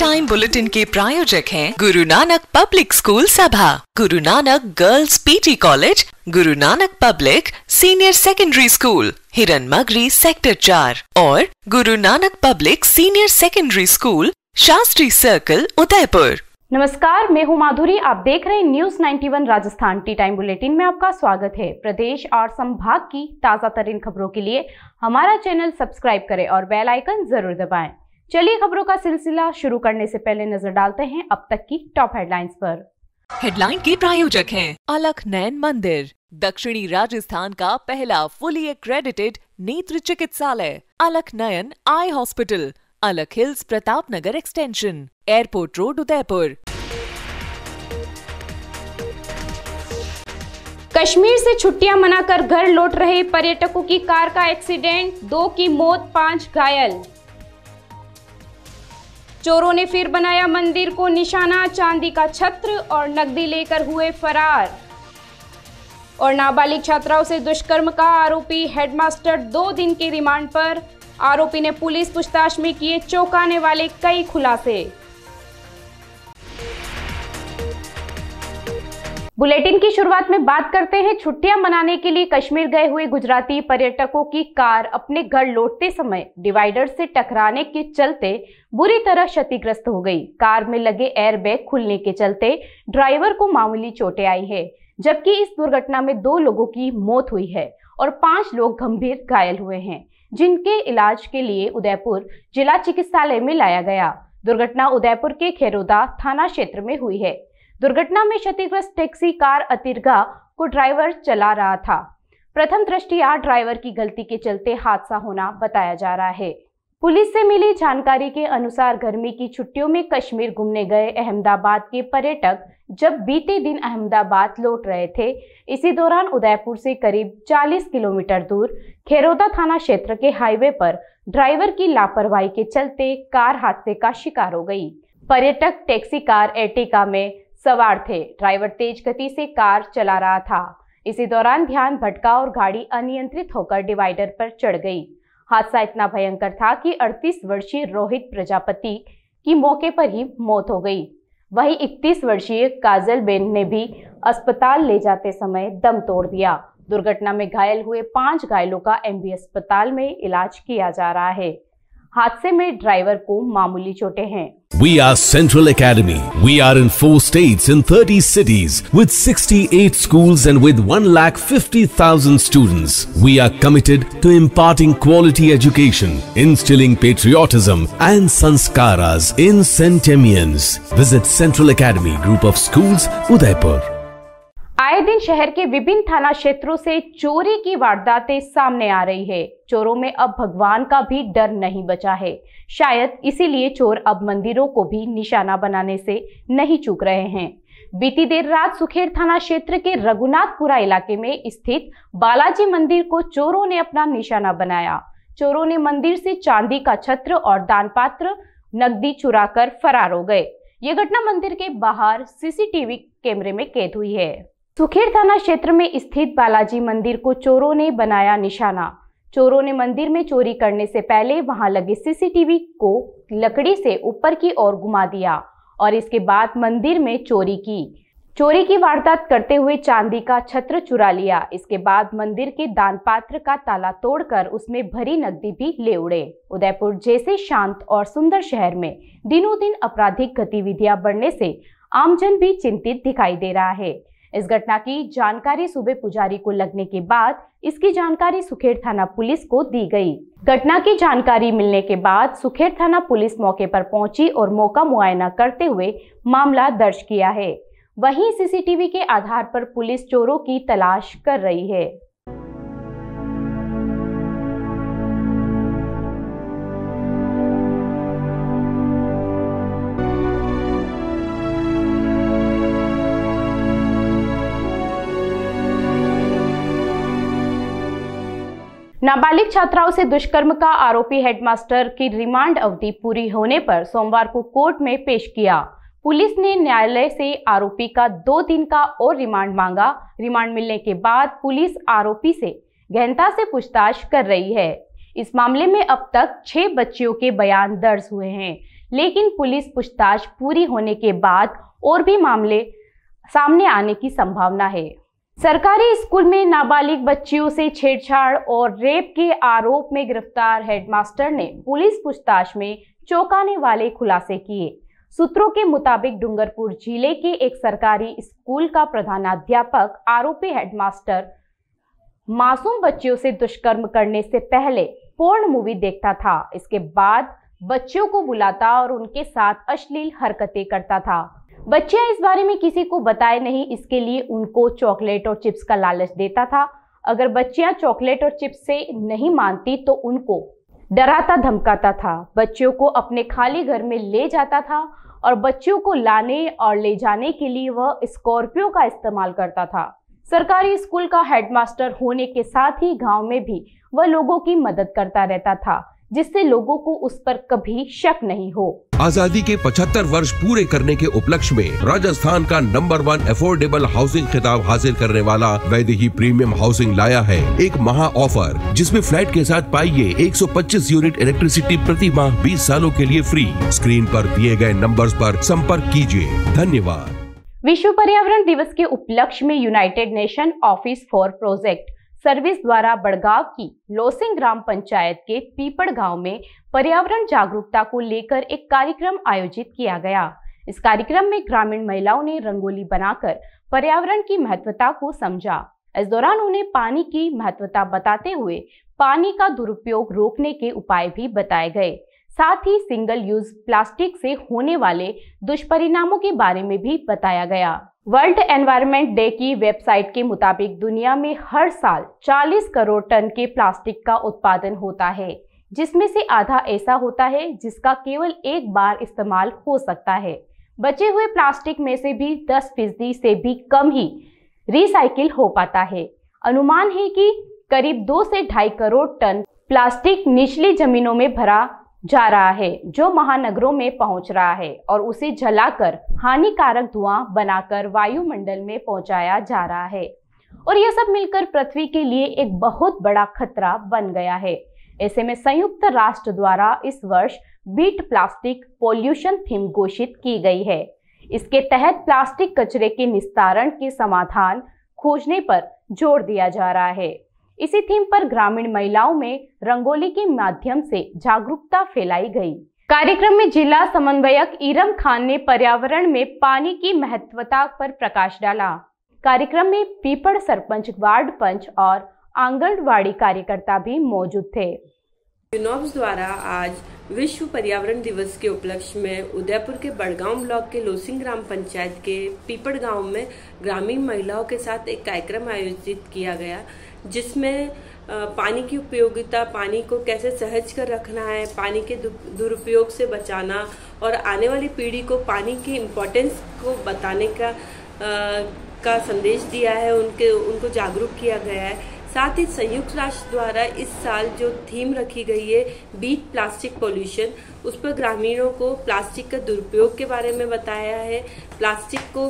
Time bulletin के प्रायोजक हैं गुरु नानक पब्लिक स्कूल सभा गुरु Nanak girls PT college Guru Nanak public senior secondary school Hiran Magri sector चार और Guru Nanak public senior secondary school Shastri circle Udaipur नमस्कार मैं हूं माधुरी आप देख रहे हैं news 91 Rajasthan tea time bulletin में आपका स्वागत है प्रदेश और संभाग की ताजा तरीन खबरों के लिए हमारा चैनल सब्सक्राइब करें और बेल आइकन जरूर दबाएं चलिए खबरों का सिलसिला शुरू करने से पहले नजर डालते हैं अब तक की टॉप हेडलाइंस पर हेडलाइन के प्रायोजक हैं अलख नयन मंदिर दक्षिणी राजस्थान का पहला फुली एक्रेडिटेड नेत्र चिकित्सालय Alakh Nayan eye hospital Alakh hills Pratap Nagar extension airport road Udaipur Kashmir से छुट्टियां मनाकर घर लौट रहे पर्यटकों की कार का एक्सीडेंट दो की मौत पांच घायल चोरों ने फिर बनाया मंदिर को निशाना चांदी का छत्र और नकदी लेकर हुए फरार और नाबालिग छात्राओं से दुष्कर्म का आरोपी हेडमास्टर दो दिन के रिमांड पर आरोपी ने पुलिस पूछताछ में किए चौंकाने वाले कई खुलासे बुलेटिन की शुरुआत में बात करते हैं छुट्टियां मनाने के लिए कश्मीर गए हुए गुजराती पर्यटकों की कार अपने घर लौटते समय डिवाइडर से टकराने के चलते बुरी तरह क्षतिग्रस्त हो गई कार में लगे एयरबैग खुलने के चलते ड्राइवर को मामूली चोटें आई है जबकि इस दुर्घटना में दो लोगों की मौत हुई है और पांच लोग गंभीर घायल हुए हैं जिनके इलाज के लिए उदयपुर जिला चिकित्सालय में लाया गया दुर्घटना उदयपुर के खेरोदा थाना क्षेत्र में हुई है दुर्घटना में क्षतिग्रस्त टैक्सी कार अतिरगा को ड्राइवर चला रहा था प्रथम दृष्टिया ड्राइवर की गलती के चलते हादसा होना बताया जा रहा है पुलिस से मिली जानकारी के अनुसार गर्मी की छुट्टियों में कश्मीर घूमने गए अहमदाबाद के पर्यटक जब बीते दिन अहमदाबाद लौट रहे थे इसी दौरान उदयपुर से करीब 40 किलोमीटर दूर खेरोदा थाना क्षेत्र के हाईवे पर ड्राइवर की लापरवाही के चलते कार हादसे का शिकार हो गई पर्यटक टैक्सी कार एटिका में सवार थे ड्राइवर तेज गति से कार चला रहा था इसी दौरान ध्यान भटका और गाड़ी अनियंत्रित होकर डिवाइडर पर चढ़ गई हादसा इतना भयंकर था कि 38 वर्षीय रोहित प्रजापति की मौके पर ही मौत हो गई वहीं 31 वर्षीय काजल बेन ने भी अस्पताल ले जाते समय दम तोड़ दिया दुर्घटना में घायल हुए पांच घायलों का एम अस्पताल में इलाज किया जा रहा है हादसे में ड्राइवर को मामूली चोटें हैं We are Central Academy. We are in 4 states in 30 cities with 68 schools and with 1,50,000 students. We are committed to imparting quality education, instilling patriotism and sanskaras in Centemians. Visit Central Academy Group of Schools, Udaipur. आए दिन शहर के विभिन्न थाना क्षेत्रों से चोरी की वारदातें सामने आ रही है चोरों में अब भगवान का भी डर नहीं बचा है शायद इसीलिए चोर अब मंदिरों को भी निशाना बनाने से नहीं चूक रहे हैं बीती देर रात सुखेर थाना क्षेत्र के रघुनाथपुरा इलाके में स्थित बालाजी मंदिर को चोरों ने अपना निशाना बनाया चोरों ने मंदिर से चांदी का छत्र और दान पात्र नकदी चुरा कर फरार हो गए ये घटना मंदिर के बाहर सीसीटीवी कैमरे में कैद हुई है सुखेड़ थाना क्षेत्र में स्थित बालाजी मंदिर को चोरों ने बनाया निशाना चोरों ने मंदिर में चोरी करने से पहले वहां लगे सीसीटीवी को लकड़ी से ऊपर की ओर घुमा दिया और इसके बाद मंदिर में चोरी की चोरी की वारदात करते हुए चांदी का छत्र चुरा लिया इसके बाद मंदिर के दान पात्र का ताला तोड़कर उसमें भरी नकदी भी ले उड़े उदयपुर जैसे शांत और सुंदर शहर में दिनों दिन आपराधिक गतिविधियां बढ़ने से आमजन भी चिंतित दिखाई दे रहा है इस घटना की जानकारी सुबह पुजारी को लगने के बाद इसकी जानकारी सुखेड़ थाना पुलिस को दी गई घटना की जानकारी मिलने के बाद सुखेड़ थाना पुलिस मौके पर पहुंची और मौका मुआयना करते हुए मामला दर्ज किया है वहीं सीसीटीवी के आधार पर पुलिस चोरों की तलाश कर रही है नाबालिग छात्राओं से दुष्कर्म का आरोपी हेडमास्टर की रिमांड अवधि पूरी होने पर सोमवार को कोर्ट में पेश किया पुलिस ने न्यायालय से आरोपी का दो दिन का और रिमांड मांगा रिमांड मिलने के बाद पुलिस आरोपी से गहनता से पूछताछ कर रही है इस मामले में अब तक छह बच्चियों के बयान दर्ज हुए हैं लेकिन पुलिस पूछताछ पूरी होने के बाद और भी मामले सामने आने की संभावना है सरकारी स्कूल में नाबालिग बच्चियों से छेड़छाड़ और रेप के आरोप में गिरफ्तार हेडमास्टर ने पुलिस पूछताछ में चौंकाने वाले खुलासे किए सूत्रों के मुताबिक डूंगरपुर जिले के एक सरकारी स्कूल का प्रधानाध्यापक आरोपी हेडमास्टर मासूम बच्चियों से दुष्कर्म करने से पहले पोर्न मूवी देखता था इसके बाद बच्चों को बुलाता और उनके साथ अश्लील हरकतें करता था बच्चे इस बारे में किसी को बताए नहीं इसके लिए उनको चॉकलेट और चिप्स का लालच देता था अगर बच्चियां चॉकलेट और चिप्स से नहीं मानती तो उनको डराता धमकाता था बच्चों को अपने खाली घर में ले जाता था और बच्चों को लाने और ले जाने के लिए वह स्कॉर्पियो का इस्तेमाल करता था सरकारी स्कूल का हेडमास्टर होने के साथ ही गांव में भी वह लोगों की मदद करता रहता था जिससे लोगों को उस पर कभी शक नहीं हो आजादी के 75 वर्ष पूरे करने के उपलक्ष्य में राजस्थान का नंबर वन अफोर्डेबल हाउसिंग खिताब हासिल करने वाला वैदेही प्रीमियम हाउसिंग लाया है एक महा ऑफर जिसमे फ्लैट के साथ पाइए 125 यूनिट इलेक्ट्रिसिटी प्रति माह बीस सालों के लिए फ्री स्क्रीन पर दिए गए नंबर्स पर संपर्क कीजिए धन्यवाद विश्व पर्यावरण दिवस के उपलक्ष्य में United Nation office for project service द्वारा बड़गांव की लोसिंग ग्राम पंचायत के पीपड़ गांव में पर्यावरण जागरूकता को लेकर एक कार्यक्रम आयोजित किया गया इस कार्यक्रम में ग्रामीण महिलाओं ने रंगोली बनाकर पर्यावरण की महत्वता को समझा इस दौरान उन्हें पानी की महत्वता बताते हुए पानी का दुरुपयोग रोकने के उपाय भी बताए गए साथ ही सिंगल यूज प्लास्टिक से होने वाले दुष्परिणामों के बारे में भी बताया गया वर्ल्ड एनवायरनमेंट डे की वेबसाइट के मुताबिक दुनिया में हर साल 40 करोड़ टन के प्लास्टिक का उत्पादन होता है जिसमें से आधा ऐसा होता है जिसका केवल एक बार इस्तेमाल हो सकता है बचे हुए प्लास्टिक में से भी 10 फीसदी से भी कम ही रिसाइकिल हो पाता है अनुमान है कि करीब दो से ढाई करोड़ टन प्लास्टिक निचली जमीनों में भरा जा रहा है जो महानगरों में पहुंच रहा है और उसे जलाकर हानिकारक धुआं बनाकर वायुमंडल में पहुंचाया जा रहा है और यह सब मिलकर पृथ्वी के लिए एक बहुत बड़ा खतरा बन गया है ऐसे में संयुक्त राष्ट्र द्वारा इस वर्ष बीट प्लास्टिक पोल्यूशन थीम घोषित की गई है इसके तहत प्लास्टिक कचरे के निस्तारण के समाधान खोजने पर जोर दिया जा रहा है इसी थीम पर ग्रामीण महिलाओं में रंगोली के माध्यम से जागरूकता फैलाई गई कार्यक्रम में जिला समन्वयक इरम खान ने पर्यावरण में पानी की महत्वता पर प्रकाश डाला कार्यक्रम में पीपड़ सरपंच वार्ड पंच और आंगनवाड़ी कार्यकर्ता भी मौजूद थे यूनॉब्स द्वारा आज विश्व पर्यावरण दिवस के उपलक्ष्य में उदयपुर के बड़गांव ब्लॉक के लोसिंग ग्राम पंचायत के पीपड़ गांव में ग्रामीण महिलाओं के साथ एक कार्यक्रम आयोजित किया गया जिसमें पानी की उपयोगिता पानी को कैसे सहज कर रखना है पानी के दुरुपयोग से बचाना और आने वाली पीढ़ी को पानी की इम्पोर्टेंस को बताने का आ, का संदेश दिया है उनके उनको जागरूक किया गया है साथ ही संयुक्त राष्ट्र द्वारा इस साल जो थीम रखी गई है बीट प्लास्टिक पोल्यूशन उस पर ग्रामीणों को प्लास्टिक का दुरुपयोग के बारे में बताया है प्लास्टिक को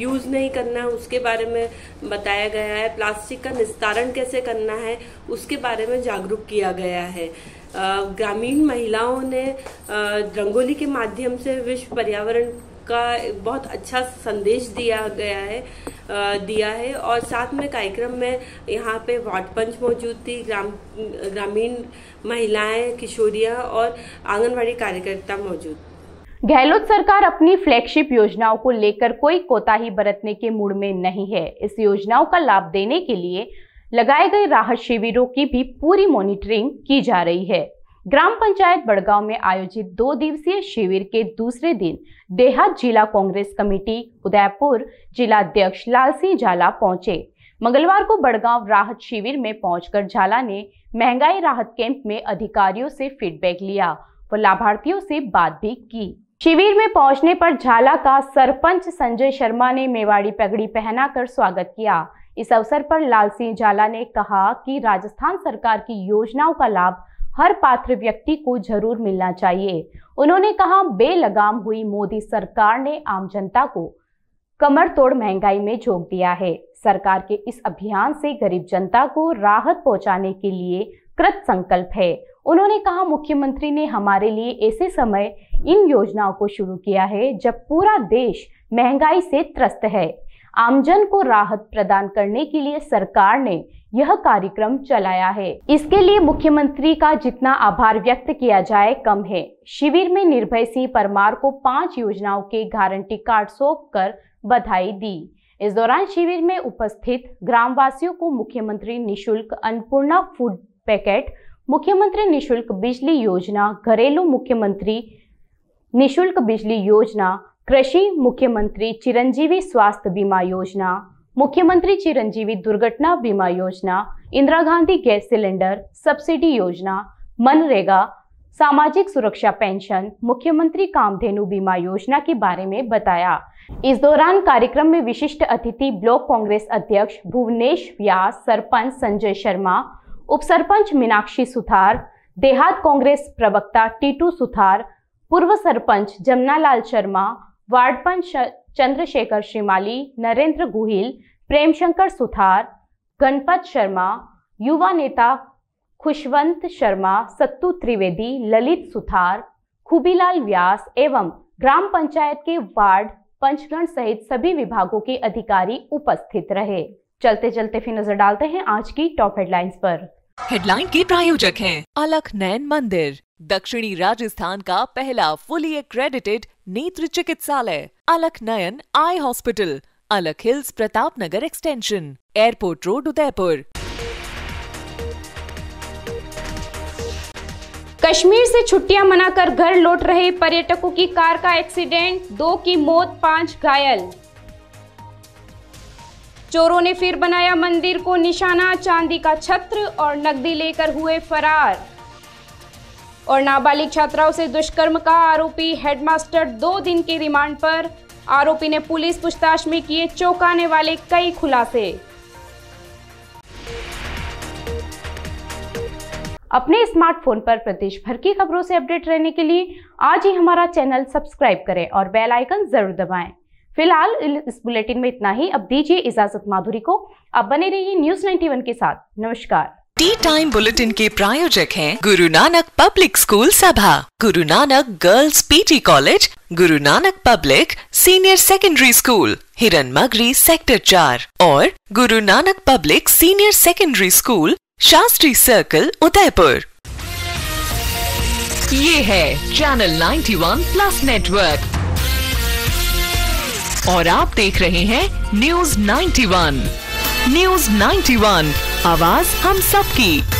यूज़ नहीं करना है उसके बारे में बताया गया है प्लास्टिक का निस्तारण कैसे करना है उसके बारे में जागरूक किया गया है ग्रामीण महिलाओं ने रंगोली के माध्यम से विश्व पर्यावरण का बहुत अच्छा संदेश दिया गया है दिया है और साथ में कार्यक्रम में यहाँ पे वार्ड पंच मौजूद थी ग्राम ग्रामीण महिलाएं किशोरियाँ और आंगनबाड़ी कार्यकर्ता मौजूद गहलोत सरकार अपनी फ्लैगशिप योजनाओं को लेकर कोई कोताही बरतने के मूड में नहीं है इस योजनाओं का लाभ देने के लिए लगाए गए राहत शिविरों की भी पूरी मॉनिटरिंग की जा रही है ग्राम पंचायत बड़गांव में आयोजित दो दिवसीय शिविर के दूसरे दिन देहात जिला कांग्रेस कमेटी उदयपुर जिला अध्यक्ष लाल सिंह झाला पहुंचे मंगलवार को बड़गांव राहत शिविर में पहुंचकर झाला ने महंगाई राहत कैंप में अधिकारियों से फीडबैक लिया व लाभार्थियों से बात भी की शिविर में पहुंचने पर झाला का सरपंच संजय शर्मा ने मेवाड़ी पगड़ी पहनाकर स्वागत किया इस अवसर पर लाल सिंह झाला ने कहा कि राजस्थान सरकार की योजनाओं का लाभ हर पात्र व्यक्ति को जरूर मिलना चाहिए उन्होंने कहा बेलगाम हुई मोदी सरकार ने आम जनता को कमर तोड़ महंगाई में झोंक दिया है सरकार के इस अभियान से गरीब जनता को राहत पहुंचाने के लिए कृत संकल्प है उन्होंने कहा मुख्यमंत्री ने हमारे लिए ऐसे समय इन योजनाओं को शुरू किया है जब पूरा देश महंगाई से त्रस्त है आमजन को राहत प्रदान करने के लिए सरकार ने यह कार्यक्रम चलाया है इसके लिए मुख्यमंत्री का जितना आभार व्यक्त किया जाए कम है शिविर में निर्भय सिंह परमार को पांच योजनाओं के गारंटी कार्ड सौंप कर बधाई दी इस दौरान शिविर में उपस्थित ग्रामवासियों को मुख्यमंत्री निशुल्क अन्नपूर्णा फूड पैकेट मुख्यमंत्री निशुल्क बिजली योजना घरेलू मुख्यमंत्री निशुल्क बिजली योजना कृषि मुख्यमंत्री चिरंजीवी स्वास्थ्य बीमा योजना मुख्यमंत्री चिरंजीवी दुर्घटना बीमा योजना Indira Gandhi gas cylinder subsidy योजना मनरेगा सामाजिक सुरक्षा पेंशन मुख्यमंत्री कामधेनु बीमा योजना के बारे में बताया इस दौरान कार्यक्रम में विशिष्ट अतिथि ब्लॉक कांग्रेस अध्यक्ष भुवनेश व्यास सरपंच संजय शर्मा उप सरपंच मीनाक्षी सुथार देहात कांग्रेस प्रवक्ता टीटू सुथार पूर्व सरपंच जमनालाल शर्मा वार्ड पंच चंद्रशेखर श्रीमाली नरेंद्र गुहिल प्रेमशंकर सुथार गणपत शर्मा युवा नेता खुशवंत शर्मा सत्तू त्रिवेदी ललित सुथार खुबीलाल व्यास एवं ग्राम पंचायत के वार्ड पंचगण सहित सभी विभागों के अधिकारी उपस्थित रहे चलते चलते फिर नजर डालते हैं आज की टॉप हेडलाइंस पर हेडलाइन के प्रायोजक हैं अलख नयन मंदिर दक्षिणी राजस्थान का पहला फुली एक्रेडिटेड नेत्र चिकित्सालय Alakh Nayan eye hospital Alakh hills Pratap Nagar extension airport road Udaipur Kashmir से छुट्टियां मनाकर घर लौट रहे पर्यटकों की कार का एक्सीडेंट दो की मौत पांच घायल चोरों ने फिर बनाया मंदिर को निशाना चांदी का छत्र और नकदी लेकर हुए फरार और नाबालिग छात्राओं से दुष्कर्म का आरोपी हेडमास्टर दो दिन के रिमांड पर आरोपी ने पुलिस पूछताछ में किए चौंकाने वाले कई खुलासे अपने स्मार्टफोन पर प्रदेश भर की खबरों से अपडेट रहने के लिए आज ही हमारा चैनल सब्सक्राइब करें और बेल आइकन जरूर दबाएं। फिलहाल इस बुलेटिन में इतना ही अब दीजिए इजाजत माधुरी को आप बने रहिए न्यूज 91 के साथ नमस्कार टी टाइम बुलेटिन के प्रायोजक हैं गुरु नानक पब्लिक स्कूल सभा गुरु Nanak girls PT college Guru Nanak public senior secondary school Hiran Magri sector चार और Guru Nanak public senior secondary school Shastri circle Udaipur ये है चैनल 91 प्लस नेटवर्क और आप देख रहे हैं न्यूज 91 न्यूज 91 आवाज हम सबकी